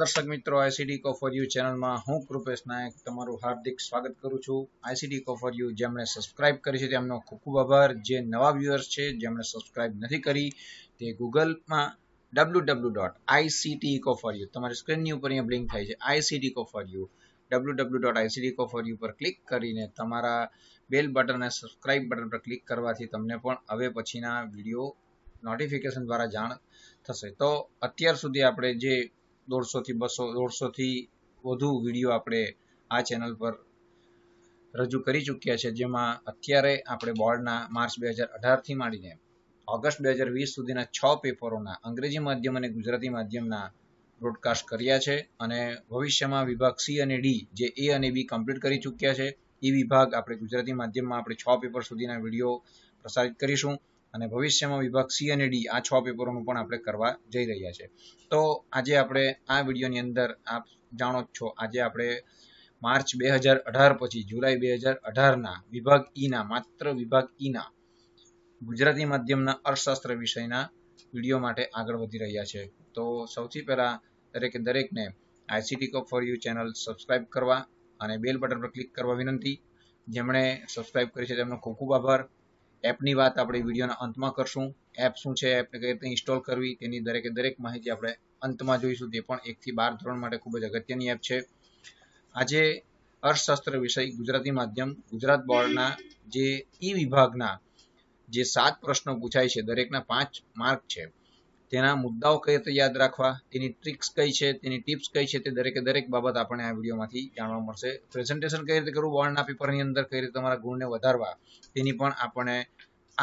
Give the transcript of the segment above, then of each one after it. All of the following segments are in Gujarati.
દર્શક મિત્રો આઈસીડી કો ફોર યુ ચેનલમાં હું કૃપેશ નાયક તમારું હાર્દિક સ્વાગત કરું છું આઈસીડી કો ફોર યુ જેમણે સબસ્ક્રાઇબ કરી છે તેમનો ખૂબ ખૂબ આભાર જે નવા વ્યુઅર્સ છે જેમણે સબસ્ક્રાઇબ નથી કરી તે ગૂગલમાં W W dot ICT eco for you તમારી સ્ક્રીનની ઉપર અહીંયા બ્લિંક થાય છે ICD co for you W W dot ICD co for you પર ક્લિક કરીને તમારા બેલ બટન અને સબસ્ક્રાઇબ બટન પર ક્લિક કરવાથી તમને પણ હવે પછીના વિડીયો નોટિફિકેશન દ્વારા જાણ થશે તો અત્યાર સુધી આપણે જે દોઢસોથી બસો દોઢસોથી વધુ વિડીયો આપણે આ ચેનલ પર રજૂ કરી ચૂક્યા છે જેમાં અત્યારે આપણે બોર્ડના માર્ચ બે હજાર અઢારથી માંડીને ઓગસ્ટ બે હજાર વીસ સુધીના છ પેપરોના અંગ્રેજી માધ્યમ અને ગુજરાતી માધ્યમના બ્રોડકાસ્ટ કર્યા છે અને ભવિષ્યમાં વિભાગ સી અને ડી જે એ અને બી કમ્પ્લીટ કરી ચૂક્યા છે એ વિભાગ આપણે ગુજરાતી માધ્યમમાં આપણે છ પેપર સુધીના વિડીયો પ્રસારિત કરીશું અને ભવિષ્યમાં વિભાગ સી અને ડી આ છ પેપરોનું પણ આપણે કરવા જઈ રહ્યા છે તો આજે આપણે આ વિડીયોની અંદર આપ જાણો જ છો આજે આપણે માર્ચ બે હજાર અઢાર પછી જુલાઈ બે હજાર અઢારના વિભાગ ઈના e માત્ર વિભાગ ઈના e ગુજરાતી માધ્યમના અર્થશાસ્ત્ર વિષયના વિડીયો માટે આગળ વધી રહ્યા છે તો સૌથી પહેલાં દરેક દરેકને ICT cop for you channel subscribe કરવા અને બેલ બટન પર ક્લિક કરવા વિનંતી જેમણે સબસ્ક્રાઈબ કરી છે તેમનો ખૂબ ખૂબ આભાર એપની વાત આપણે વિડીયોના અંતમાં કરશું એપ શું છે એપને કઈ રીતે ઇન્સ્ટોલ કરવી તેની દરેકે દરેક માહિતી આપણે અંતમાં જોઈશું તે પણ એકથી બાર ધોરણ માટે ખૂબ જ અગત્યની એપ છે આજે અર્થશાસ્ત્ર વિષય ગુજરાતી માધ્યમ ગુજરાત બોર્ડના જે ઈ વિભાગના જે સાત પ્રશ્નો પૂછાય છે દરેકના પાંચ માર્ક છે તેના મુદ્દાઓ કઈ રીતે યાદ રાખવા તેની ટ્રિક્સ કઈ છે તેની ટિપ્સ કઈ છે તે દરેકે દરેક બાબત આપણે આ વિડીયોમાંથી જાણવા મળશે પ્રેઝન્ટેશન કઈ રીતે કરવું બોર્ડના પેપરની અંદર કઈ રીતે તમારા ગુણને વધારવા તેની પણ આપણે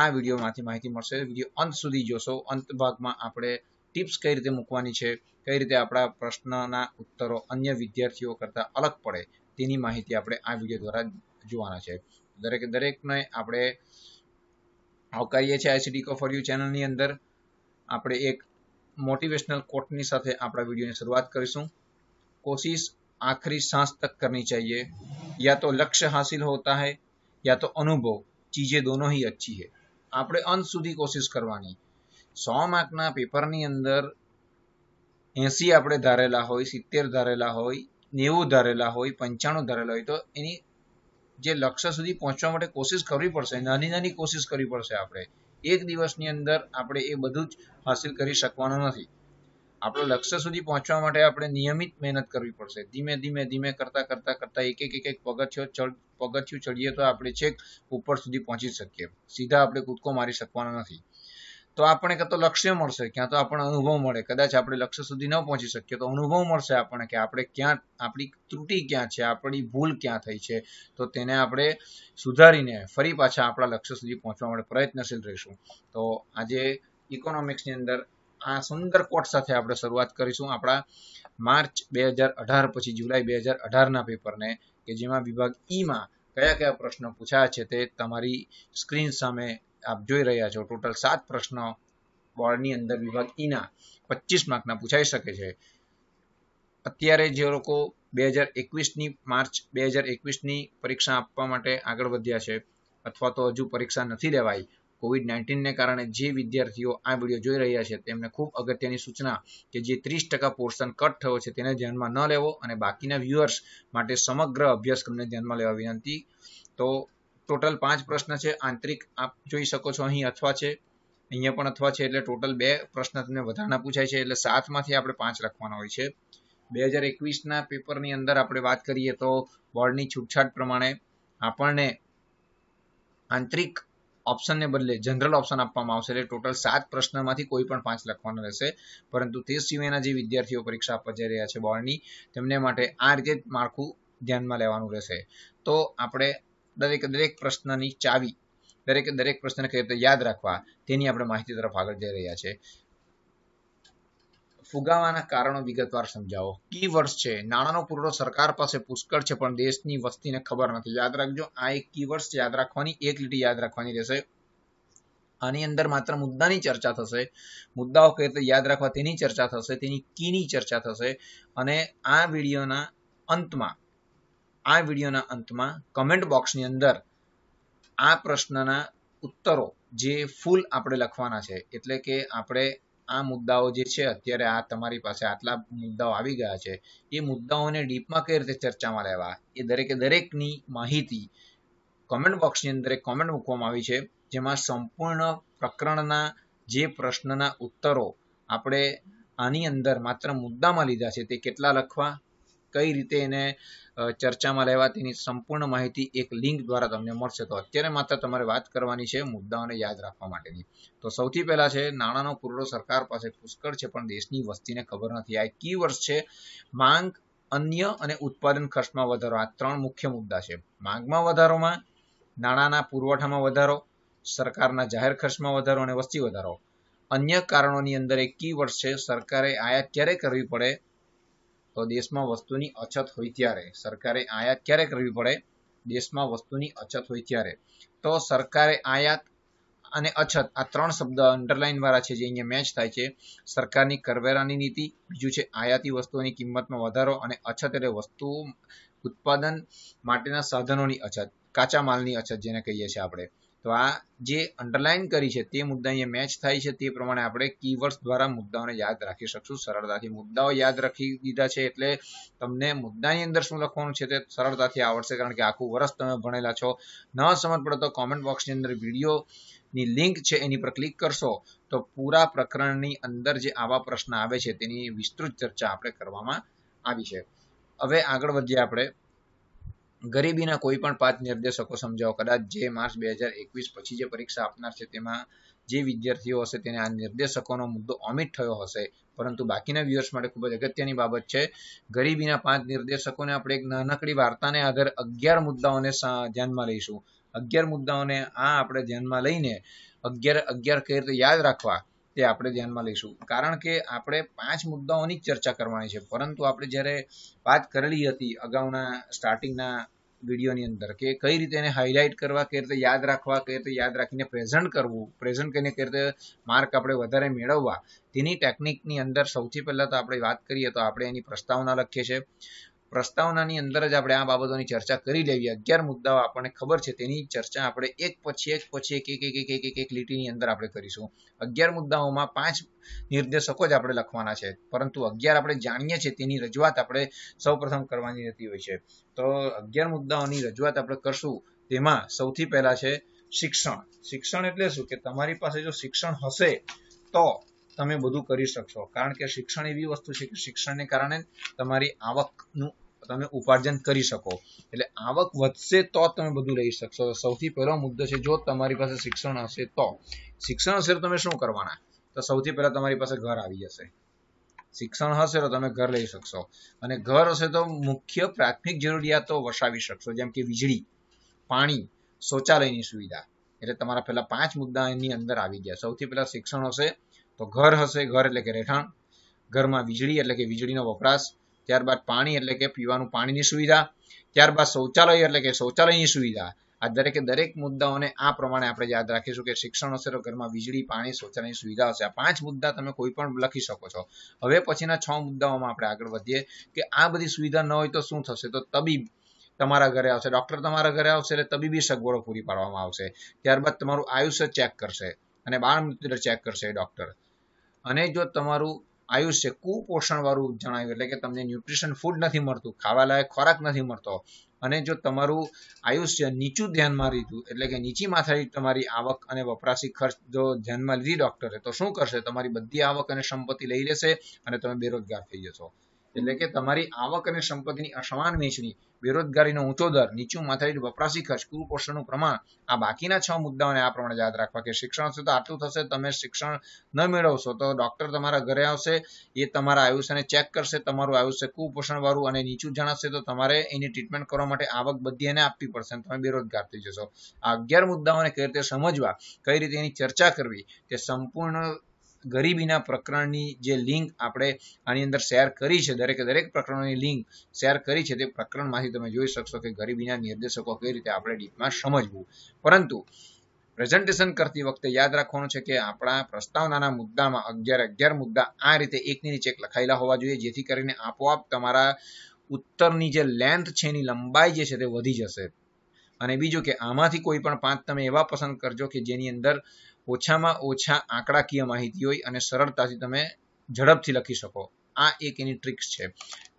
આ વિડીયોમાંથી માહિતી મળશે વિડીયો અંત સુધી જોશો અંત ભાગમાં આપણે ટિપ્સ કઈ રીતે મૂકવાની છે કઈ રીતે આપણા પ્રશ્નના ઉત્તરો અન્ય વિદ્યાર્થીઓ કરતાં અલગ પડે તેની માહિતી આપણે આ વિડીયો દ્વારા જોવાના છે દરેકે દરેકને આપણે આવકારીએ છીએ આઈસીડી કો ફોર યુ ચેનલની અંદર આપણે એક મોટિવેશનલ કોટની સાથે આપણા વિડીયોની શરૂઆત કરીશું કોશિશ આખરી सांस તક કરની चाहिए યા તો લક્ષ્ય હાસિલ હોતા है યા તો અનુભવ ચીજે દોનો હી અચ્છી है આપણે અંત સુધી કોશિશ કરવાની સો માર્કના પેપરની અંદર એસી આપણે ધારેલા હોય સિત્તેર ધારેલા હોય નેવું ધારેલા હોય પંચાણું ધારેલા હોય તો એની જે લક્ષ્ય સુધી પહોંચવા માટે કોશિશ કરવી પડશે નાની નાની કોશિશ કરવી પડશે આપણે એક દિવસની અંદર આપણે એ બધું જ હાંસિલ કરી શકવાનું નથી આપણો લક્ષ્ય સુધી પહોંચવા માટે આપણે નિયમિત મહેનત કરવી પડશે ધીમે ધીમે ધીમે કરતા કરતા કરતા એક એક એક એક પગથિયો ચડ પગથિયું ચડીએ તો આપણે છેક ઉપર સુધી પહોંચી શકીએ સીધા આપણે કૂદકો મારી શકવાના નથી તો આપણે કાં તો લક્ષ્ય મળશે ક્યાં તો આપણે અનુભવ મળે કદાચ આપણે લક્ષ્ય સુધી ન પહોંચી શકીએ તો અનુભવ મળશે આપણે કે આપણે ક્યાં આપણી ત્રુટિ ક્યાં છે આપણી ભૂલ ક્યાં થઈ છે તો તેને આપણે સુધારીને ફરી પાછા આપણા લક્ષ્ય સુધી પહોંચવા માટે પ્રયત્નશીલ રહીશું તો આજે ઇકોનોમિક્સની અંદર આ સુંદર કોટ સાથે આપણે શરૂઆત કરીશું આપણા માર્ચ બે હજાર અઢાર પછી જુલાઈ બે હજાર અઢારના પેપરને કે જેમાં વિભાગ ઈમાં કયા કયા પ્રશ્નો પૂછાયા છે તે તમારી સ્ક્રીન સામે આપ જોઈ રહ્યા છો ટોટલ સાત પ્રશ્નો બોર્ડની અંદર વિભાગ ઈના પચીસ માર્કના પૂછાઈ શકે છે અત્યારે જે લોકો બે હજાર એકવીસની માર્ચ બે હજાર એકવીસની પરીક્ષા આપવા માટે આગળ વધ્યા છે અથવા તો હજુ પરીક્ષા નથી લેવાઈ કોવિડ નાઇન્ટીનને કારણે જે વિદ્યાર્થીઓ આ વિડીયો જોઈ રહ્યા છે તેમને ખૂબ અગત્યની સૂચના કે જે ત્રીસ ટકા પોર્શન કટ થયો છે તેને ધ્યાનમાં ન લેવો અને બાકીના વ્યૂઅર્સ માટે સમગ્ર અભ્યાસક્રમને ધ્યાનમાં લેવા વિનંતી તો ટોટલ પાંચ પ્રશ્ન છે આંતરિક આપ જોઈ શકો છો અહીં અથવા છે અહીંયા પણ અથવા છે એટલે ટોટલ બે પ્રશ્ન તમને વધારાના પૂછાય છે એટલે સાતમાંથી આપણે પાંચ લખવાના હોય છે બે હજાર એકવીસના પેપરની અંદર આપણે વાત કરીએ તો બોર્ડની છૂટછાટ પ્રમાણે આપણને આંતરિક ઓપ્શનને બદલે જનરલ ઓપ્શન આપવામાં આવશે એટલે ટોટલ સાત પ્રશ્નમાંથી કોઈ પણ પાંચ લખવાના રહેશે પરંતુ તે સિવાયના જે વિદ્યાર્થીઓ પરીક્ષા આપવા જઈ રહ્યા છે બોર્ડની તેમને માટે આ રીતે માળખું ધ્યાનમાં લેવાનું રહેશે તો આપણે દરેક દરેક પ્રશ્નની ચાવી દરેક દરેક પ્રશ્નને કઈ રીતે યાદ રાખવા તેની આપણે માહિતી તરફ આગળ જઈ રહ્યા છે ફુગાવાના કારણો વિગતવાર સમજાવો કી વર્ષ છે નાણાંનો પુરવઠો સરકાર પાસે પુષ્કળ છે પણ દેશની વસ્તીને ખબર નથી યાદ રાખજો આ એક કી વર્ષ યાદ રાખવાની એક લીટી યાદ રાખવાની રહેશે આની અંદર માત્ર મુદ્દાની ચર્ચા થશે મુદ્દાઓ કઈ રીતે યાદ રાખવા તેની ચર્ચા થશે તેની કીની ચર્ચા થશે અને આ વિડીયોના અંતમાં આ વિડીયોના અંતમાં કમેન્ટ બોક્સની અંદર આ પ્રશ્નના ઉત્તરો જે ફૂલ આપણે લખવાના છે એટલે કે આપણે આ મુદ્દાઓ જે છે અત્યારે આ તમારી પાસે આટલા મુદ્દાઓ આવી ગયા છે એ મુદ્દાઓને ડીપમાં કઈ રીતે ચર્ચામાં લેવા એ દરેકે દરેકની માહિતી કમેન્ટ બોક્સની અંદર એક કોમેન્ટ મૂકવામાં આવી છે જેમાં સંપૂર્ણ પ્રકરણના જે પ્રશ્નના ઉત્તરો આપણે આની અંદર માત્ર મુદ્દામાં લીધા છે તે કેટલા લખવા કઈ રીતે એને ચર્ચામાં લેવા તેની સંપૂર્ણ માહિતી એક લિંક દ્વારા તમને મળશે તો અત્યારે માત્ર તમારે વાત કરવાની છે મુદ્દાઓને યાદ રાખવા માટેની તો સૌથી પહેલા છે નાણાંનો પુરવઠો સરકાર પાસે પુષ્કળ છે પણ દેશની વસ્તીને ખબર નથી આ કી વર્ષ છે માંગ અન્ય અને ઉત્પાદન ખર્ચમાં વધારો આ ત્રણ મુખ્ય મુદ્દા છે માંગમાં વધારોમાં નાણાંના પુરવઠામાં વધારો સરકારના જાહેર ખર્ચમાં વધારો અને વસ્તી વધારો અન્ય કારણોની અંદર એક કી વર્ષ છે સરકારે આયાત ક્યારે કરવી પડે તો દેશમાં વસ્તુની અછત હોય ત્યારે સરકારે આયાત ક્યારે કરવી પડે દેશમાં વસ્તુની અછત હોય ત્યારે તો સરકારે આયાત અને અછત આ ત્રણ શબ્દ અંડરલાઇન વાળા છે જે અહીંયા મેચ થાય છે સરકારની કરવેરાની નીતિ બીજું છે આયાતી વસ્તુઓની કિંમતમાં વધારો અને અછત એટલે વસ્તુ ઉત્પાદન માટેના સાધનોની અછત કાચા માલની અછત જેને કહીએ છીએ આપણે તો આ જે અંડરલાઈન કરી છે તે મુદ્દા અહીંયા મેચ થાય છે તે પ્રમાણે આપણે કીવર્ડ્સ દ્વારા મુદ્દાઓને યાદ રાખી શકશું સરળતાથી મુદ્દાઓ યાદ રાખી દીધા છે એટલે તમને મુદ્દાની અંદર શું લખવાનું છે તે સરળતાથી આવડશે કારણ કે આખું વર્ષ તમે ભણેલા છો ન સમજ પડે તો કોમેન્ટ બોક્સની અંદર વિડીયોની ની લિંક છે એની પર ક્લિક કરશો તો પૂરા પ્રકરણની અંદર જે આવા પ્રશ્ન આવે છે તેની વિસ્તૃત ચર્ચા આપણે કરવામાં આવી છે હવે આગળ વધીએ આપણે ગરીબીના કોઈ પણ પાંચ નિર્દેશકો સમજાવો કદાચ જે માર્ચ બે હજાર એકવીસ પછી જે પરીક્ષા આપનાર છે તેમાં જે વિદ્યાર્થીઓ હશે તેને આ નિર્દેશકોનો મુદ્દો ઓમિટ થયો હશે પરંતુ બાકીના વ્યુઅર્સ માટે ખૂબ જ અગત્યની બાબત છે ગરીબીના પાંચ નિર્દેશકોને આપણે એક નાનકડી વાર્તાને આધારે અગિયાર મુદ્દાઓને ધ્યાનમાં લઈશું અગિયાર મુદ્દાઓને આ આપણે ધ્યાનમાં લઈને અગિયાર અગિયાર કઈ રીતે યાદ રાખવા તે આપણે ધ્યાનમાં લઈશું કારણ કે આપણે પાંચ મુદ્દાઓની જ ચર્ચા કરવાની છે પરંતુ આપણે જ્યારે વાત કરેલી હતી અગાઉના સ્ટાર્ટિંગના વિડીયોની અંદર કે કઈ રીતે એને હાઇલાઇટ કરવા કઈ રીતે યાદ રાખવા કઈ રીતે યાદ રાખીને પ્રેઝન્ટ કરવું પ્રેઝન્ટ કરીને કઈ રીતે માર્ક આપણે વધારે મેળવવા તેની ટેકનિકની અંદર સૌથી પહેલાં તો આપણે વાત કરીએ તો આપણે એની પ્રસ્તાવના લખીએ છીએ પ્રસ્તાવનાની અંદર જ આપણે આ બાબતોની ચર્ચા કરી લેવી અગિયાર મુદ્દાઓ આપણને ખબર છે તેની ચર્ચા આપણે એક પછી એક પછી એક એક એક એક એક એક લીટીની અંદર આપણે કરીશું અગિયાર મુદ્દાઓમાં પાંચ નિર્દેશકો જ આપણે લખવાના છે પરંતુ અગિયાર આપણે જાણીએ છીએ તેની રજૂઆત આપણે સૌપ્રથમ કરવાની રહેતી હોય છે તો અગિયાર મુદ્દાઓની રજૂઆત આપણે કરશું તેમાં સૌથી પહેલા છે શિક્ષણ શિક્ષણ એટલે શું કે તમારી પાસે જો શિક્ષણ હશે તો તમે બધું કરી શકશો કારણ કે શિક્ષણ એવી વસ્તુ છે કે શિક્ષણને કારણે તમારી આવકનું તમે ઉપાર્જન કરી શકો એટલે આવક વધશે તો તમે બધું રહી શકશો સૌથી પહેલો મુદ્દો છે જો તમારી પાસે શિક્ષણ હશે તો શિક્ષણ હશે તો તમે શું કરવાના તો સૌથી પહેલાં તમારી પાસે ઘર આવી જશે શિક્ષણ હશે તો તમે ઘર લઈ શકશો અને ઘર હશે તો મુખ્ય પ્રાથમિક જરૂરિયાતો વસાવી શકશો જેમ કે વીજળી પાણી શૌચાલયની સુવિધા એટલે તમારા પહેલા પાંચ મુદ્દા એની અંદર આવી ગયા સૌથી પહેલા શિક્ષણ હશે તો ઘર હશે ઘર એટલે કે રહેઠાણ ઘરમાં વીજળી એટલે કે વીજળીનો વપરાશ ત્યારબાદ પાણી એટલે કે પીવાનું પાણીની સુવિધા ત્યારબાદ શૌચાલય એટલે કે શૌચાલયની સુવિધા આ દરેકે દરેક મુદ્દાઓને આ પ્રમાણે આપણે યાદ રાખીશું કે શિક્ષણ હશે તો ઘરમાં વીજળી પાણી શૌચાલયની સુવિધા હશે આ પાંચ મુદ્દા તમે કોઈ પણ લખી શકો છો હવે પછીના છ મુદ્દાઓમાં આપણે આગળ વધીએ કે આ બધી સુવિધા ન હોય તો શું થશે તો તબીબ તમારા ઘરે આવશે ડૉક્ટર તમારા ઘરે આવશે એટલે તબીબી સગવડો પૂરી પાડવામાં આવશે ત્યારબાદ તમારું આયુષ્ય ચેક કરશે અને બાળ મૃત્યુ ચેક કરશે ડૉક્ટર અને જો તમારું આયુષ્ય કુપોષણ વાળું જણાવ્યું એટલે કે તમને ન્યુટ્રિશન ફૂડ નથી મળતું ખાવાલાયક ખોરાક નથી મળતો અને જો તમારું આયુષ્ય નીચું ધ્યાનમાં લીધું એટલે કે નીચી માથાની તમારી આવક અને વપરાશી ખર્ચ જો ધ્યાનમાં લીધી ડોક્ટરે તો શું કરશે તમારી બધી આવક અને સંપત્તિ લઈ લેશે અને તમે બેરોજગાર થઈ જશો એટલે કે તમારી આવક અને સંપત્તિની અસમાન વહેંચણી બેરોજગારીનો ઊંચો દર નીચું માથાડી વપરાશી ખર્ચ કુપોષણનું પ્રમાણ આ બાકીના છ મુદ્દાઓને આ પ્રમાણે યાદ રાખવા કે શિક્ષણ હશે તો આટલું થશે તમે શિક્ષણ ન મેળવશો તો ડોક્ટર તમારા ઘરે આવશે એ તમારા આયુષ્યને ચેક કરશે તમારું આયુષ્ય કુપોષણવાળું અને નીચું જણાશે તો તમારે એની ટ્રીટમેન્ટ કરવા માટે આવક બધી એને આપવી પડશે અને તમે બેરોજગાર થઈ જશો આ અગિયાર મુદ્દાઓને કઈ રીતે સમજવા કઈ રીતે એની ચર્ચા કરવી તે સંપૂર્ણ ગરીબીના પ્રકરણની જે લિંક આપણે આની અંદર શેર કરી છે દરેક દરેક પ્રકરણની લિંક શેર કરી છે તે પ્રકરણમાંથી તમે જોઈ શકશો કે ગરીબીના નિર્દેશકો કઈ રીતે આપણે ડીપમાં સમજવું પરંતુ પ્રેઝન્ટેશન કરતી વખતે યાદ રાખવાનું છે કે આપણા પ્રસ્તાવનાના મુદ્દામાં અગિયાર અગિયાર મુદ્દા આ રીતે એકની નીચે એક લખાયેલા હોવા જોઈએ જેથી કરીને આપોઆપ તમારા ઉત્તરની જે લેન્થ છે એની લંબાઈ જે છે તે વધી જશે અને બીજું કે આમાંથી કોઈ પણ પાંચ તમે એવા પસંદ કરજો કે જેની અંદર ઓછામાં ઓછા આંકડાકીય માહિતી હોય અને સરળતાથી તમે ઝડપથી લખી શકો આ એક એની ટ્રિક્સ છે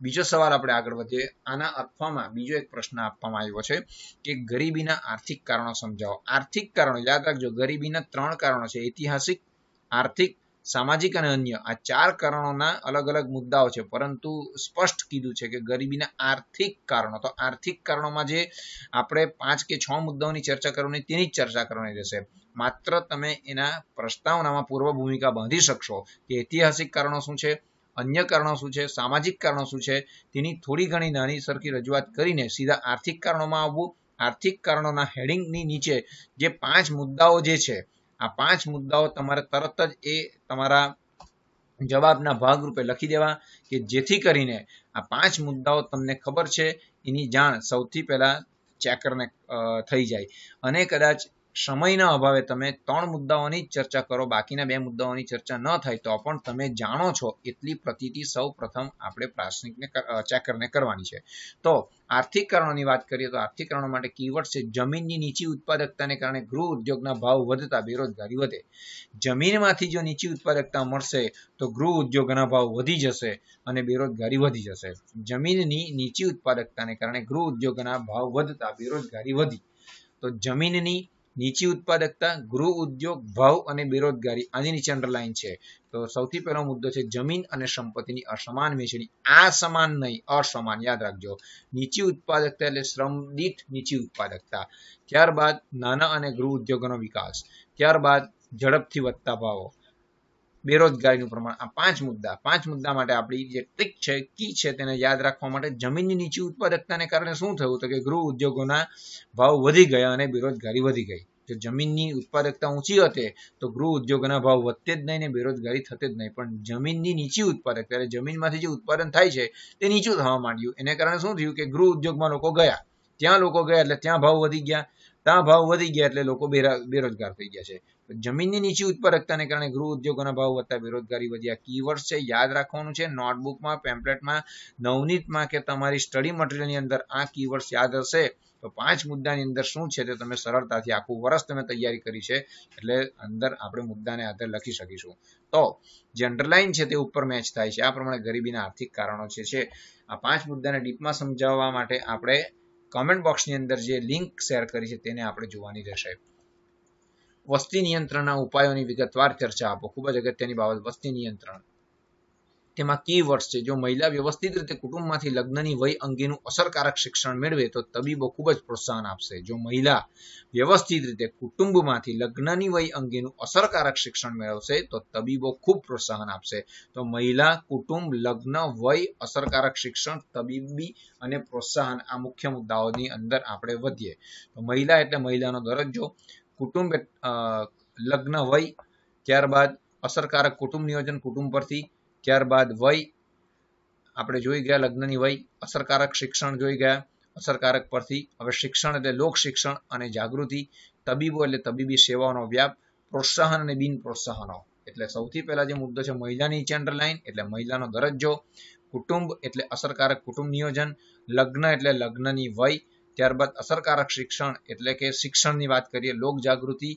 બીજો સવાલ આપણે આગળ વધીએ આના અર્થમાં બીજો એક પ્રશ્ન આપવામાં આવ્યો છે કે ગરીબીના આર્થિક કારણો સમજાવો આર્થિક કારણો યાદ રાખજો ગરીબીના ત્રણ કારણો છે ઐતિહાસિક આર્થિક સામાજિક અને અન્ય આ ચાર કારણોના અલગ અલગ મુદ્દાઓ છે પરંતુ સ્પષ્ટ કીધું છે કે ગરીબીના આર્થિક કારણો તો આર્થિક કારણોમાં જે આપણે પાંચ કે છ મુદ્દાઓની ચર્ચા કરવાની તેની જ ચર્ચા કરવાની રહેશે માત્ર તમે એના પ્રસ્તાવનામાં પૂર્વ ભૂમિકા બાંધી શકશો કે ઐતિહાસિક કારણો શું છે અન્ય કારણો શું છે સામાજિક કારણો શું છે તેની થોડી ઘણી નાની સરખી રજૂઆત કરીને સીધા આર્થિક કારણોમાં આવવું આર્થિક કારણોના હેડિંગની નીચે જે પાંચ મુદ્દાઓ જે છે આ પાંચ મુદ્દાઓ તમારે તરત જ એ તમારા જવાબના ભાગરૂપે લખી દેવા કે જેથી કરીને આ પાંચ મુદ્દાઓ તમને ખબર છે એની જાણ સૌથી પહેલાં ચેકરને થઈ જાય અને કદાચ સમયના અભાવે તમે ત્રણ મુદ્દાઓની ચર્ચા કરો બાકીના બે મુદ્દાઓની ચર્ચા ન થાય તો પણ તમે જાણો છો એટલી પ્રતિતિ સૌ પ્રથમ આપણે પ્રાસનિકને ચેકરને કરવાની છે તો આર્થિક કારણોની વાત કરીએ તો આર્થિક કારણો માટે કીવર્ડ છે જમીનની નીચી ઉત્પાદકતાને કારણે ગૃહ ઉદ્યોગના ભાવ વધતા બેરોજગારી વધે જમીનમાંથી જો નીચી ઉત્પાદકતા મળશે તો ગૃહ ઉદ્યોગના ભાવ વધી જશે અને બેરોજગારી વધી જશે જમીનની નીચી ઉત્પાદકતાને કારણે ગૃહ ઉદ્યોગના ભાવ વધતા બેરોજગારી વધી તો જમીનની નીચી ઉત્પાદકતા ગૃહ ઉદ્યોગ ભાવ અને બેરોજગારી આની નીચે અંડરલાઈન છે તો સૌથી પહેલો મુદ્દો છે જમીન અને સંપત્તિની અસમાન વેચણી આ સમાન નહીં અસમાન યાદ રાખજો નીચી ઉત્પાદકતા એટલે શ્રમ દીઠ નીચી ઉત્પાદકતા ત્યારબાદ નાના અને ગૃહ ઉદ્યોગોનો વિકાસ ત્યારબાદ ઝડપથી વધતા ભાવો બેરોજગારીનું પ્રમાણ આ પાંચ મુદ્દા પાંચ મુદ્દા માટે આપણી જે ટ્રીક છે કી છે તેને યાદ રાખવા માટે જમીનની નીચી ઉત્પાદકતાને કારણે શું થયું તો કે ગૃહ ઉદ્યોગોના ભાવ વધી ગયા અને બેરોજગારી વધી ગઈ જો જમીનની ઉત્પાદકતા ઊંચી હતી તો ગૃહ ઉદ્યોગોના ભાવ વધતે જ નહીં ને બેરોજગારી થતે જ નહીં પણ જમીનની નીચી ઉત્પાદકતા એટલે જમીનમાંથી જે ઉત્પાદન થાય છે તે નીચું થવા માંડ્યું એને કારણે શું થયું કે ગૃહ ઉદ્યોગમાં લોકો ગયા ત્યાં લોકો ગયા એટલે ત્યાં ભાવ વધી ગયા ત્યાં ભાવ વધી ગયા એટલે લોકો બેરોજગાર થઈ ગયા છે જમીનની નીચી ઉત્પાદકતાને કારણે ગૃહ ઉદ્યોગોના ભાવ વધતા બેરોજગારી વધ્યા કીવર્ડ્સ છે યાદ રાખવાનું છે નોટબુકમાં પેમ્પલેટમાં નવનીતમાં કે તમારી સ્ટડી મટીરિયલની અંદર આ કીવર્ડ્સ યાદ હશે તો પાંચ મુદ્દાની અંદર શું છે તે તમે સરળતાથી આખું વર્ષ તમે તૈયારી કરી છે એટલે અંદર આપણે મુદ્દાને આધારે લખી શકીશું તો જે અંડરલાઇન છે તે ઉપર મેચ થાય છે આ પ્રમાણે ગરીબીના આર્થિક કારણો છે આ પાંચ મુદ્દાને ડીપમાં સમજાવવા માટે આપણે કોમેન્ટ બોક્સની અંદર જે લિંક શેર કરી છે તેને આપણે જોવાની રહેશે વસ્તી નિયંત્રણના ઉપાયોની વિગતવાર ચર્ચા આપો ખૂબ જ અગત્યની બાબત વસ્તી નિયંત્રણ તેમાં કી વર્ડ્સ છે જો મહિલા વ્યવસ્થિત રીતે કુટુંબમાંથી લગ્નની વય અંગેનું અસરકારક શિક્ષણ મેળવે તો તબીબો ખૂબ જ પ્રોત્સાહન આપશે જો મહિલા વ્યવસ્થિત રીતે કુટુંબમાંથી લગ્નની વય અંગેનું અસરકારક શિક્ષણ મેળવશે તો તબીબો ખૂબ પ્રોત્સાહન આપશે તો મહિલા કુટુંબ લગ્ન વય અસરકારક શિક્ષણ તબીબી અને પ્રોત્સાહન આ મુખ્ય મુદ્દાઓની અંદર આપણે વધીએ તો મહિલા એટલે મહિલાનો દરજ્જો કુટુંબ લગ્ન વય ત્યારબાદ અસરકારક કુટુંબ નિયોજન કુટુંબ પરથી ત્યારબાદ વય આપણે જોઈ ગયા લગ્નની વય અસરકારક શિક્ષણ જોઈ ગયા અસરકારક પરથી હવે શિક્ષણ એટલે લોક શિક્ષણ અને જાગૃતિ તબીબો એટલે તબીબી સેવાઓનો વ્યાપ પ્રોત્સાહન અને બિન પ્રોત્સાહનો એટલે સૌથી પહેલા જે મુદ્દો છે મહિલાની ચેન્ડર લાઇન એટલે મહિલાનો દરજ્જો કુટુંબ એટલે અસરકારક કુટુંબ નિયોજન લગ્ન એટલે લગ્નની વય ત્યારબાદ અસરકારક શિક્ષણ એટલે કે શિક્ષણની વાત કરીએ લોક જાગૃતિ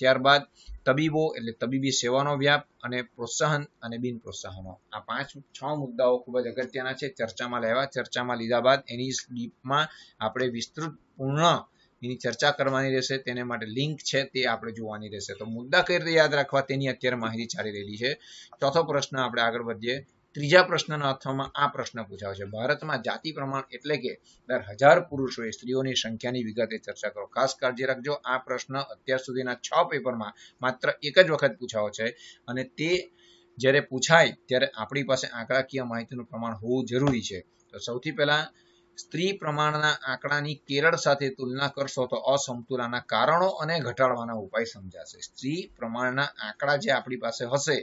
ત્યારબાદ તબીબો એટલે તબીબી સેવાનો વ્યાપ અને પ્રોત્સાહન અને બિન પ્રોત્સાહનો આ પાંચ છ મુદ્દાઓ ખૂબ જ અગત્યના છે ચર્ચામાં લેવા ચર્ચામાં લીધા બાદ એની ડીપમાં આપણે વિસ્તૃત પૂર્ણ એની ચર્ચા કરવાની રહેશે તેને માટે લિંક છે તે આપણે જોવાની રહેશે તો મુદ્દા કઈ રીતે યાદ રાખવા તેની અત્યારે માહિતી ચાલી રહેલી છે ચોથો પ્રશ્ન આપણે આગળ વધીએ ત્રીજા પ્રશ્નના અથવામાં આ પ્રશ્ન પૂછાયો છે ભારતમાં જાતિ પ્રમાણ એટલે કે દર હજાર પુરુષોએ સ્ત્રીઓની સંખ્યાની વિગતે ચર્ચા કરો ખાસ કાળજી રાખજો આ પ્રશ્ન અત્યાર સુધીના છ પેપરમાં માત્ર એક જ વખત પૂછાયો છે અને તે જ્યારે પૂછાય ત્યારે આપણી પાસે આંકડાકીય માહિતીનું પ્રમાણ હોવું જરૂરી છે તો સૌથી પહેલા સ્ત્રી પ્રમાણના આંકડાની કેરળ સાથે તુલના કરશો તો અસમતુલાના કારણો અને ઘટાડવાના ઉપાય સમજાશે સ્ત્રી પ્રમાણના આંકડા જે આપણી પાસે હશે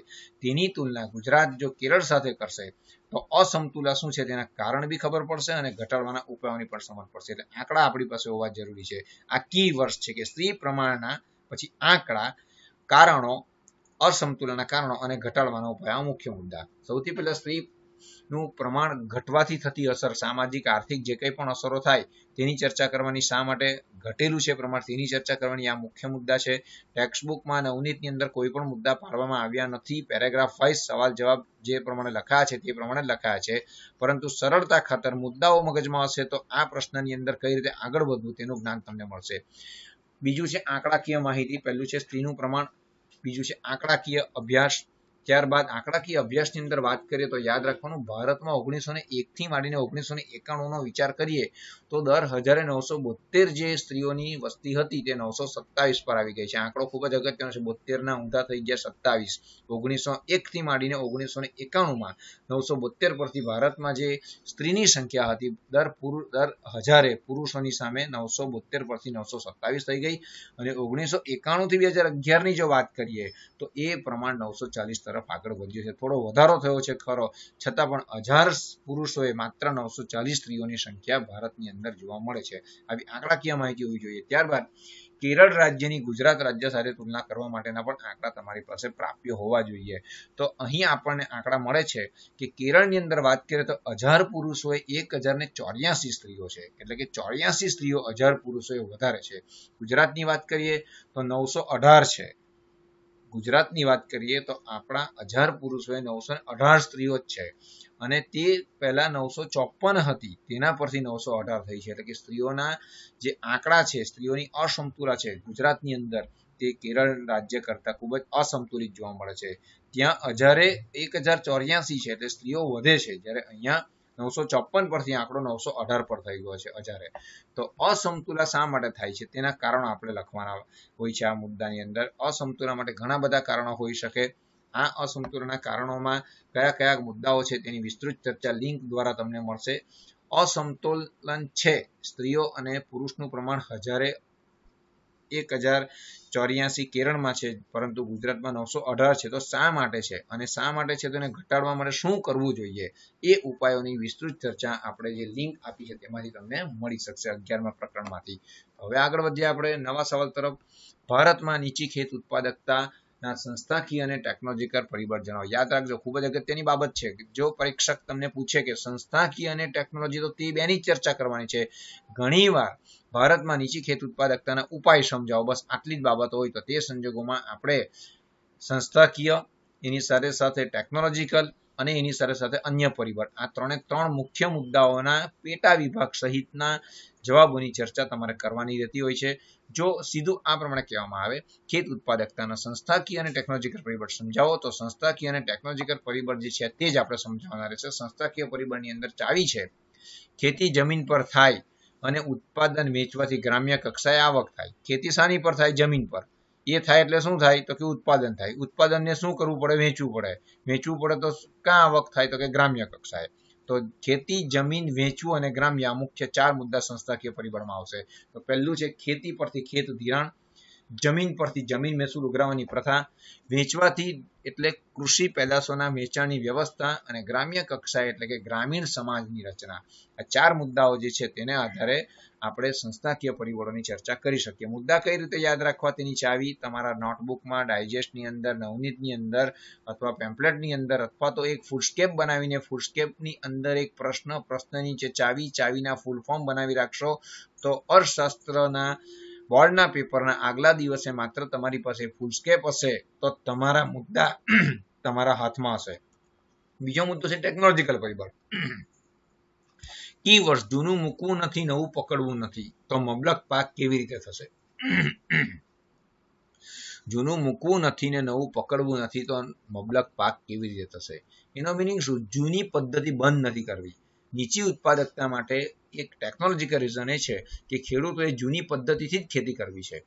તેની તુલના ગુજરાત જો કેરળ સાથે કરશે તો અસમતુલા શું છે તેના કારણ બી ખબર પડશે અને ઘટાડવાના ઉપાયોની પણ સમજ પડશે એટલે આંકડા આપણી પાસે હોવા જરૂરી છે આ કી વર્ષ છે કે સ્ત્રી પ્રમાણના પછી આંકડા કારણો અસમતુલાના કારણો અને ઘટાડવાના ઉપાય આ મુખ્ય મુદ્દા સૌથી પહેલા સ્ત્રી નું પ્રમાણ ઘટવાથી થતી અસર સામાજિક આર્થિક જે કંઈ પણ અસરો થાય તેની ચર્ચા કરવાની શા માટે ઘટેલું છે પ્રમાણ તેની ચર્ચા કરવાની આ મુખ્ય મુદ્દા છે ટેક્સ્ટબુકમાં નવનીતની અંદર કોઈ પણ મુદ્દા પાડવામાં આવ્યા નથી પેરેગ્રાફ વાઇઝ સવાલ જવાબ જે પ્રમાણે લખાયા છે તે પ્રમાણે લખાયા છે પરંતુ સરળતા ખાતર મુદ્દાઓ મગજમાં હશે તો આ પ્રશ્નની અંદર કઈ રીતે આગળ વધવું તેનું જ્ઞાન તમને મળશે બીજું છે આંકડાકીય માહિતી પહેલું છે સ્ત્રીનું પ્રમાણ બીજું છે આંકડાકીય અભ્યાસ ત્યારબાદ આંકડાકીય અભ્યાસની અંદર વાત કરીએ તો યાદ રાખવાનું ભારતમાં ઓગણીસો ને એકથી માંડીને ઓગણીસો ને નો વિચાર કરીએ તો દર હજારે નવસો બોતેર જે સ્ત્રીઓની વસ્તી હતી તે નવસો સત્તાવીસ પર આવી ગઈ છે આંકડો ખૂબ જ અગત્યનો છે બોતેરના ઊંધા થઈ ગયા સત્તાવીસ ઓગણીસો એકથી માંડીને ઓગણીસો ને એકાણુંમાં નવસો બોતેર પરથી ભારતમાં જે સ્ત્રીની સંખ્યા હતી દર પુરુ દર હજારે પુરુષોની સામે નવસો બોતેર પરથી નવસો સત્તાવીસ થઈ ગઈ અને ઓગણીસો એકાણું થી બે હજાર અગિયારની જો વાત કરીએ તો એ પ્રમાણ નવસો ચાલીસ તરફ તરફ આગળ વધ્યું છે થોડો વધારો થયો છે ખરો છતાં પણ હજાર પુરુષોએ માત્ર નવસો ચાલીસ સ્ત્રીઓની સંખ્યા ભારતની અંદર જોવા મળે છે આવી આંકડાકીય માહિતી હોવી જોઈએ ત્યારબાદ કેરળ રાજ્યની ગુજરાત રાજ્ય સાથે તુલના કરવા માટેના પણ આંકડા તમારી પાસે પ્રાપ્ય હોવા જોઈએ તો અહીં આપણને આંકડા મળે છે કે કેરળની અંદર વાત કરીએ તો હજાર પુરુષોએ એક હજારને ચોર્યાસી સ્ત્રીઓ છે એટલે કે ચોર્યાસી સ્ત્રીઓ હજાર પુરુષોએ વધારે છે ગુજરાતની વાત કરીએ તો નવસો અઢાર છે ગુજરાતની વાત કરીએ તો આપણા હજાર પુરુષોએ નવસો અઢાર સ્ત્રીઓ જ છે અને તે પહેલા નવસો ચોપન હતી તેના પરથી નવસો અઢાર થઈ છે એટલે કે સ્ત્રીઓના જે આંકડા છે સ્ત્રીઓની અસમતુલા છે ગુજરાતની અંદર તે કેરળ રાજ્ય કરતાં ખૂબ જ અસંતુલિત જોવા મળે છે ત્યાં હજારે એક હજાર ચોર્યાસી છે એટલે સ્ત્રીઓ વધે છે જ્યારે અહીંયા નવસો ચોપન પરથી આંકડો નવસો અઢાર પર થઈ ગયો છે અજારે તો અસમતુલા શા માટે થાય છે તેના કારણો આપણે લખવાના હોય છે આ મુદ્દાની અંદર અસમતુલા માટે ઘણા બધા કારણો હોઈ શકે આ અસમતુલાના કારણોમાં કયા કયા મુદ્દાઓ છે તેની વિસ્તૃત ચર્ચા લિંક દ્વારા તમને મળશે અસમતોલન છે સ્ત્રીઓ અને પુરુષનું પ્રમાણ હજારે એક હજાર ચોર્યાસી કેરળમાં છે પરંતુ ગુજરાતમાં નવસો અઢાર છે તો શા માટે છે અને શા માટે છે તો એને ઘટાડવા માટે શું કરવું જોઈએ એ ઉપાયોની વિસ્તૃત ચર્ચા આપણે જે લિંક આપી છે તેમાંથી તમને મળી શકશે અગિયારમાં પ્રકરણમાંથી હવે આગળ વધીએ આપણે નવા સવાલ તરફ ભારતમાં નીચી ખેત ઉત્પાદકતા ના સંસ્થાકીય અને ટેકનોલોજીકલ પરિબળ યાદ રાખજો ખૂબ જ અગત્યની બાબત છે જો પરીક્ષક તમને પૂછે કે સંસ્થાકીય અને ટેકનોલોજી તો તે બેની ચર્ચા કરવાની છે ઘણીવાર ભારતમાં નીચી ખેત ઉત્પાદકતાના ઉપાય સમજાવો બસ આટલી જ બાબત હોય તો તે સંજોગોમાં આપણે સંસ્થાકીય એની સાથે સાથે ટેકનોલોજીકલ અને એની સાથે સાથે અન્ય પરિબળ આ ત્રણે ત્રણ મુખ્ય મુદ્દાઓના પેટા વિભાગ સહિતના જવાબોની ચર્ચા તમારે કરવાની રહેતી હોય છે જો સીધું આ પ્રમાણે કહેવામાં આવે ખેત ઉત્પાદકતાના સંસ્થાકીય અને ટેકનોલોજીકલ પરિબળ સમજાવો તો સંસ્થાકીય અને ટેકનોલોજીકલ પરિબળ જે છે તે જ આપણે સમજાવવાના રહેશે સંસ્થાકીય પરિબળની અંદર ચાવી છે ખેતી જમીન પર થાય અને ઉત્પાદન વેચવાથી ગ્રામ્ય કક્ષાએ આવક થાય ખેતી સાની પર થાય જમીન પર એ થાય એટલે શું થાય તો કે ઉત્પાદન થાય ઉત્પાદનને શું કરવું પડે વેચવું પડે વેચવું પડે તો ક્યાં આવક થાય તો કે ગ્રામ્ય કક્ષાએ તો ખેતી જમીન વેચવું અને ગ્રામ્ય આ મુખ્ય ચાર મુદ્દા સંસ્થાકીય પરિબળમાં આવશે તો પહેલું છે ખેતી પરથી ખેત ધિરાણ જમીન પરથી જમીન મહેસૂલ ઉઘરાવાની પ્રથા વેચવાથી એટલે કૃષિ પેદાશોના વેચાણની વ્યવસ્થા અને ગ્રામ્ય કક્ષાએ એટલે કે ગ્રામીણ સમાજની રચના આ ચાર મુદ્દાઓ જે છે તેને આધારે આપણે સંસ્થાકીય પરિબળોની ચર્ચા કરી શકીએ મુદ્દા કઈ રીતે યાદ રાખવા તેની ચાવી તમારા નોટબુકમાં ડાયજેસ્ટની અંદર નવનીતની અંદર અથવા પેમ્પલેટની અંદર અથવા તો એક ફૂડસ્કેપ બનાવીને ફૂડસ્કેપની અંદર એક પ્રશ્ન પ્રશ્નની જે ચાવી ચાવીના ફૂલ ફોર્મ બનાવી રાખશો તો અર્થશાસ્ત્રના બોર્ડના પેપરના આગલા દિવસે માત્ર તમારી પાસે ફૂડસ્કેપ હશે તો તમારા મુદ્દા તમારા હાથમાં હશે બીજો મુદ્દો છે ટેકનોલોજીકલ પરિબળ કી વર્ષ જૂનું મૂકવું નથી નવું પકડવું નથી તો મબલક પાક કેવી રીતે થશે જૂનું મૂકવું નથી ને નવું પકડવું નથી તો મબલક પાક કેવી રીતે થશે એનો મિનિંગ શું જૂની પદ્ધતિ બંધ નથી કરવી નીચી ઉત્પાદકતા માટે એક ટેકનોલોજીકલ રીઝન એ છે કે ખેડૂતોએ જૂની પદ્ધતિથી જ ખેતી કરવી છે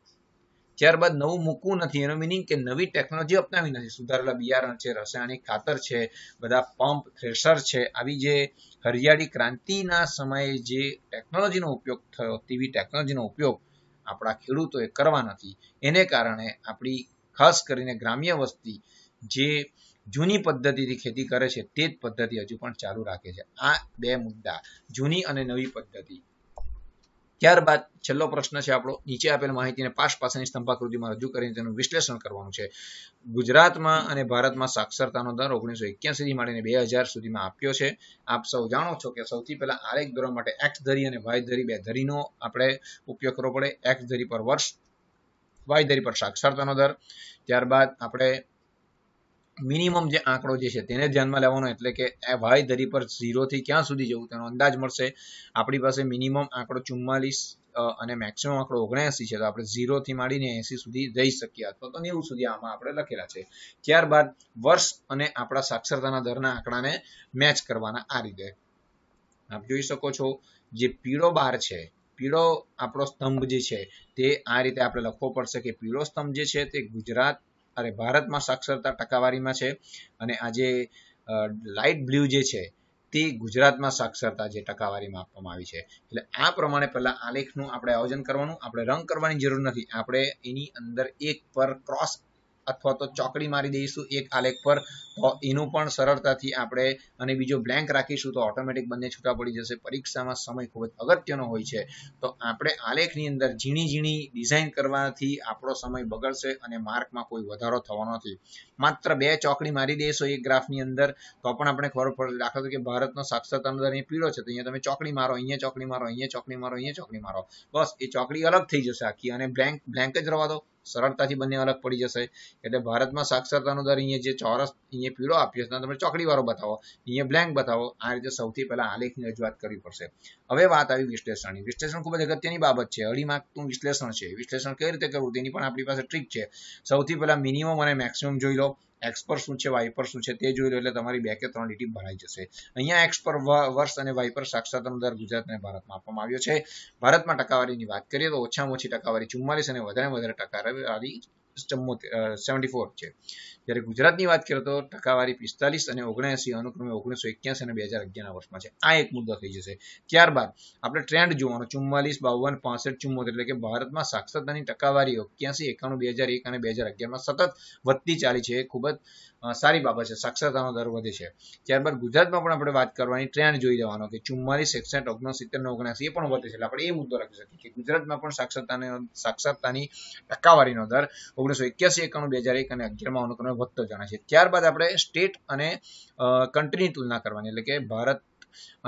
ત્યારબાદ નવું મૂકવું નથી એનો મિનિંગ કે નવી ટેકનોલોજી અપનાવી નથી સુધારેલા બિયારણ છે રસાયણિક ખાતર છે બધા પંપ થ્રેશર છે આવી જે હરિયાળી ક્રાંતિના સમયે જે ટેકનોલોજીનો ઉપયોગ થયો તેવી ટેકનોલોજીનો ઉપયોગ આપણા ખેડૂતોએ કરવા નથી એને કારણે આપણી ખાસ કરીને ગ્રામ્ય વસ્તી જે જૂની પદ્ધતિથી ખેતી કરે છે તે જ પદ્ધતિ હજુ પણ ચાલુ રાખે છે આ બે મુદ્દા જૂની અને નવી પદ્ધતિ ત્યારબાદ છેલ્લો પ્રશ્ન છે આપણો નીચે આપેલ માહિતીને પાસ પાસાની સ્તંભાકૃતિમાં રજૂ કરીને તેનું વિશ્લેષણ કરવાનું છે ગુજરાતમાં અને ભારતમાં સાક્ષરતાનો દર ઓગણીસો એક્યાસીથી માંડીને બે હજાર સુધીમાં આપ્યો છે આપ સૌ જાણો છો કે સૌથી પહેલા આરેખ ધોરણ માટે એક્સ ધરી અને વાય ધરી બે ધરીનો આપણે ઉપયોગ કરવો પડે એક્સ ધરી પર વર્ષ વાય ધરી પર સાક્ષરતાનો દર ત્યારબાદ આપણે મિનિમમ જે આંકડો જે છે તેને ધ્યાનમાં લેવાનો એટલે કે વાય ધરી પર ઝીરોથી ક્યાં સુધી જવું તેનો અંદાજ મળશે આપણી પાસે મિનિમમ આંકડો ચુમ્માલીસ અને મેક્સિમમ આંકડો ઓગણએંસી છે તો આપણે ઝીરોથી માંડીને એંસી સુધી જઈ શકીએ અથવા તો નેવું સુધી આમાં આપણે લખેલા છે ત્યારબાદ વર્ષ અને આપણા સાક્ષરતાના દરના આંકડાને મેચ કરવાના આ રીતે આપ જોઈ શકો છો જે પીળો બાર છે પીળો આપણો સ્તંભ જે છે તે આ રીતે આપણે લખવો પડશે કે પીળો સ્તંભ જે છે તે ગુજરાત અરે ભારતમાં સાક્ષરતા ટકાવારીમાં છે અને આજે લાઇટ બ્લુ જે છે તે ગુજરાતમાં સાક્ષરતા જે ટકાવારીમાં આપવામાં આવી છે એટલે આ પ્રમાણે પહેલાં આલેખનું આપણે આયોજન કરવાનું આપણે રંગ કરવાની જરૂર નથી આપણે એની અંદર એક પર ક્રોસ અથવા તો ચોકડી મારી દઈશું એક આલેખ પર તો એનું પણ સરળતાથી આપણે અને બીજો બ્લેન્ક રાખીશું તો ઓટોમેટિક બંને છૂટા પડી જશે પરીક્ષામાં સમય ખૂબ જ અગત્યનો હોય છે તો આપણે આલેખની અંદર ઝીણી ઝીણી ડિઝાઇન કરવાથી આપણો સમય બગડશે અને માર્કમાં કોઈ વધારો થવો નથી માત્ર બે ચોકડી મારી દેશો એક ગ્રાફની અંદર તો પણ આપણે ખબર પડે દાખલા તરીકે ભારતનો સાક્ષરતા અંદર અહીંયા પીળો છે તો અહીંયા તમે ચોકડી મારો અહીંયા ચોકડી મારો અહીંયા ચોકડી મારો અહીંયા ચોકડી મારો બસ એ ચોકડી અલગ થઈ જશે આખી અને બ્લેન્ક બ્લેન્ક જ રવા દો સરળતાથી બંને અલગ પડી જશે એટલે ભારતમાં સાક્ષરતાનો દર અહીંયા જે ચોરસ અહીંયા પીળો આપ્યો છે તમે ચોકડીવાળો બતાવો અહીંયા બ્લેન્ક બતાવો આ રીતે સૌથી પહેલાં આલેખની રજૂઆત કરવી પડશે હવે વાત આવી વિશ્લેષણની વિશ્લેષણ ખૂબ જ અગત્યની બાબત છે અઢી માર્કનું વિશ્લેષણ છે વિશ્લેષણ કઈ રીતે કરવું તેની પણ આપણી પાસે ટ્રીક છે સૌથી પહેલાં મિનિમમ અને મેક્સિમમ જોઈ લો એક્સપર શું છે વાઇપર શું છે તે જોઈ લો એટલે તમારી બે કે ત્રણ લીટી ભરાઈ જશે અહીંયા એક્સપર વર્ષ અને વાઇપર સાક્ષાત સાક્ષરતાનો દર ગુજરાત અને ભારતમાં આપવામાં આવ્યો છે ભારતમાં ટકાવારીની વાત કરીએ તો ઓછામાં ઓછી ટકાવારી ચુમ્માલીસ અને વધારે વધારે ટકાવારી ચુમ્મોતેર છે જ્યારે ગુજરાતની વાત કરીએ તો ટકાવારી પિસ્તાલીસ અને ઓગણએંસી અનુક્રમે ઓગણીસો એક્યાસી અને બે હજાર અગિયારના વર્ષમાં છે આ એક મુદ્દો થઈ જશે ત્યારબાદ આપણે ટ્રેન્ડ જોવાનો ચુમ્માલીસ બાવન પાસઠ ચુમ્મોતેર એટલે કે ભારતમાં સાક્ષરતાની ટકાવારી એક્યાસી એકાણું બે હજાર એક અને બે હજાર અગિયારમાં સતત વધતી ચાલી છે એ ખૂબ જ સારી બાબત છે સાક્ષરતાનો દર વધે છે ત્યારબાદ ગુજરાતમાં પણ આપણે વાત કરવાની ટ્રેન્ડ જોઈ દેવાનો કે ચુમ્માલીસ એકસઠ ઓગણસિત્તેર ને ઓગણસી એ પણ વધે છે એટલે આપણે એ મુદ્દો રાખી શકીએ કે ગુજરાતમાં પણ સાક્ષરતાની સાક્ષરતાની ટકાવારીનો દર ઓગણીસો એક્યાસી એકાણું બે હજાર એક અને અગિયારમાં આનો ક્રમે વધતો જણાય છે ત્યારબાદ આપણે સ્ટેટ અને કન્ટ્રીની તુલના કરવાની એટલે કે ભારત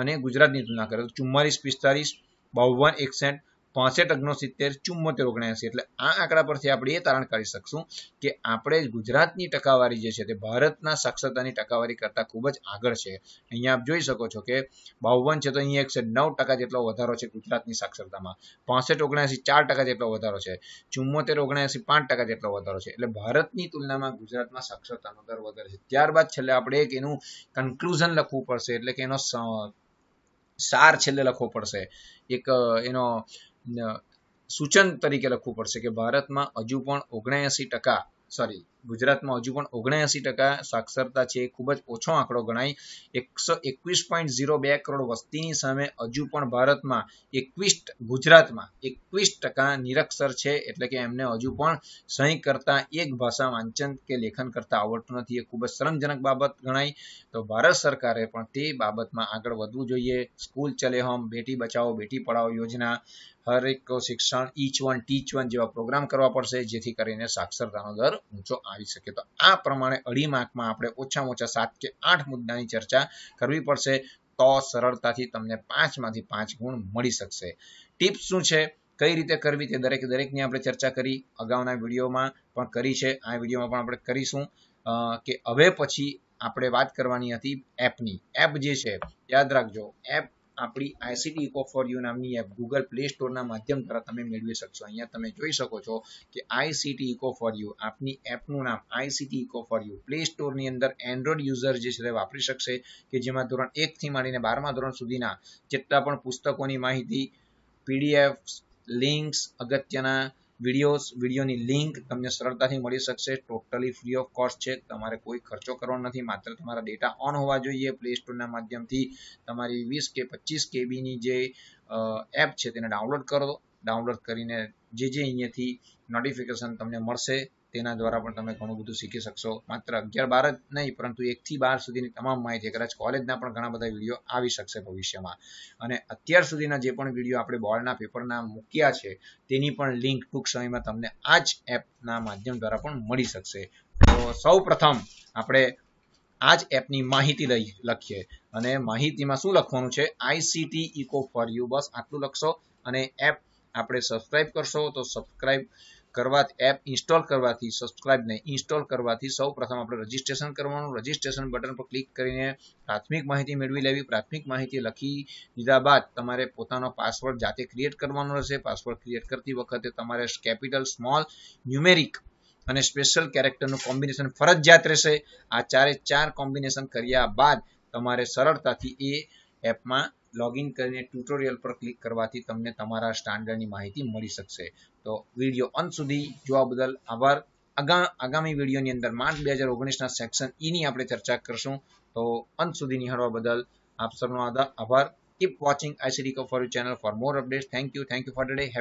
અને ગુજરાતની તુલના કરે તો ચુમ્માલીસ પિસ્તાલીસ બાવન એકસઠ પાસઠ અગ્નો સિત્તેર ચુમ્મોતેર ઓગણએસી એટલે આ આંકડા પરથી આપણે એ તારણ કરી શકશું કે આપણે ગુજરાતની ટકાવારી જે છે તે ભારતના સાક્ષરતાની ટકાવારી કરતા ખૂબ જ આગળ છે અહીંયા આપ જોઈ શકો છો કે બાવન છે તો અહીંયા એકસો નવ ટકા જેટલો વધારો છે ગુજરાતની સાક્ષરતામાં પાસઠ ઓગણએસી ચાર ટકા જેટલો વધારો છે ચુમ્મોતેર ઓગણએસી પાંચ ટકા જેટલો વધારો છે એટલે ભારતની તુલનામાં ગુજરાતમાં સાક્ષરતાનો દર વધારે છે ત્યારબાદ છેલ્લે આપણે એક એનું કન્ક્લુઝન લખવું પડશે એટલે કે એનો સાર છેલ્લે લખવો પડશે એક એનો સૂચન તરીકે લખવું પડશે કે ભારતમાં હજુ પણ ઓગણએંસી ટકા સોરી ગુજરાતમાં હજુ પણ ઓગણએંસી ટકા સાક્ષરતા છે ખૂબ જ ઓછો આંકડો ગણાય એકસો એકવીસ પોઈન્ટ ઝીરો બે કરોડ વસ્તીની સામે હજુ પણ ભારતમાં એકવીસ ગુજરાતમાં એકવીસ ટકા નિરક્ષર છે એટલે કે એમને હજુ પણ સહી કરતા એક ભાષા વાંચન કે લેખન કરતા આવડતું નથી એ ખૂબ જ શરમજનક બાબત ગણાય તો ભારત સરકારે પણ તે બાબતમાં આગળ વધવું જોઈએ સ્કૂલ ચલે હોમ બેટી બચાવો બેટી પઢાઓ યોજના હર એક શિક્ષણ ઈચ વન ટીચ વન જેવા પ્રોગ્રામ કરવા પડશે જેથી કરીને સાક્ષરતાનો દર ઊંચો આવી શકે તો આ પ્રમાણે અઢી માર્કમાં આપણે ઓછામાં ઓછા સાત કે આઠ મુદ્દાની ચર્ચા કરવી પડશે તો સરળતાથી તમને પાંચમાંથી પાંચ ગુણ મળી શકશે ટિપ્સ શું છે કઈ રીતે કરવી તે દરેક દરેકની આપણે ચર્ચા કરી અગાઉના વિડીયોમાં પણ કરી છે આ વિડીયોમાં પણ આપણે કરીશું કે હવે પછી આપણે વાત કરવાની હતી એપની એપ જે છે યાદ રાખજો એપ આપણી આઈસીટી ઇકો ફોર યુ નામની એપ ગૂગલ પ્લે સ્ટોરના માધ્યમ દ્વારા તમે મેળવી શકશો અહીંયા તમે જોઈ શકો છો કે આઈસીટી ઇકો ફોર યુ આપની એપનું નામ ICT eco for you play સ્ટોરની અંદર એન્ડ્રોઇડ યુઝર જે છે વાપરી શકશે કે જેમાં ધોરણ એકથી માંડીને બારમા ધોરણ સુધીના જેટલા પણ પુસ્તકોની માહિતી પીડીએફ લિંક્સ અગત્યના વિડીયોઝ વિડીયોની લિંક તમને સરળતાથી મળી શકશે ટોટલી ફ્રી ઓફ કોસ્ટ છે તમારે કોઈ ખર્ચો કરવાનો નથી માત્ર તમારા ડેટા ઓન હોવા જોઈએ પ્લે સ્ટોરના માધ્યમથી તમારી વીસ કે પચીસ કેબીની જે એપ છે તેને ડાઉનલોડ કરો ડાઉનલોડ કરીને જે જે અહીંયાથી નોટિફિકેશન તમને મળશે તેના દ્વારા પણ તમે ઘણું બધું શીખી શકશો માત્ર અગિયાર બાર જ નહીં પરંતુ એક થી બાર સુધીની તમામ માહિતી કદાચ કોલેજના પણ ઘણા બધા વિડીયો આવી શકશે ભવિષ્યમાં અને અત્યાર સુધીના જે પણ વિડીયો આપણે બોર્ડના પેપરના મૂક્યા છે તેની પણ લિંક ટૂંક સમયમાં તમને આ જ એપના માધ્યમ દ્વારા પણ મળી શકશે તો સૌ પ્રથમ આપણે આ જ એપની માહિતી લઈ લખીએ અને માહિતીમાં શું લખવાનું છે આઈસીટી ઇકો ફોર યુ બસ આટલું લખશો અને એપ આપણે સબસ્ક્રાઇબ કરશો તો સબસ્ક્રાઇબ કરવા એપ ઇન્સ્ટોલ કરવાથી સબસ્ક્રાઇબ નહીં ઇન્સ્ટોલ કરવાથી સૌ પ્રથમ આપણે રજિસ્ટ્રેશન કરવાનું રજીસ્ટ્રેશન બટન પર ક્લિક કરીને પ્રાથમિક માહિતી મેળવી લેવી પ્રાથમિક માહિતી લખી દીધા બાદ તમારે પોતાનો પાસવર્ડ જાતે ક્રિએટ કરવાનો રહેશે પાસવર્ડ ક્રિએટ કરતી વખતે તમારે કેપિટલ સ્મોલ ન્યુમેરિક અને સ્પેશિયલ કેરેક્ટરનું કોમ્બિનેશન ફરજિયાત રહેશે આ ચારે ચાર કોમ્બિનેશન કર્યા બાદ તમારે સરળતાથી એ એપમાં લોગિન કરીને ટ્યુટોરિયલ પર ક્લિક કરવાથી તમને તમારા સ્ટાન્ડર્ડની માહિતી મળી શકશે તો વિડીયો અંત સુધી જોવા બદલ આભાર આગામી વિડીયોની અંદર માર્ચ બે હજાર ઓગણીસના સેક્શન ઈની આપણે ચર્ચા કરશું તો અંત સુધી નિહાળવા બદલ આપ સૌનો આભાર keep watching ICD for you channel for more updates thank you thank you for today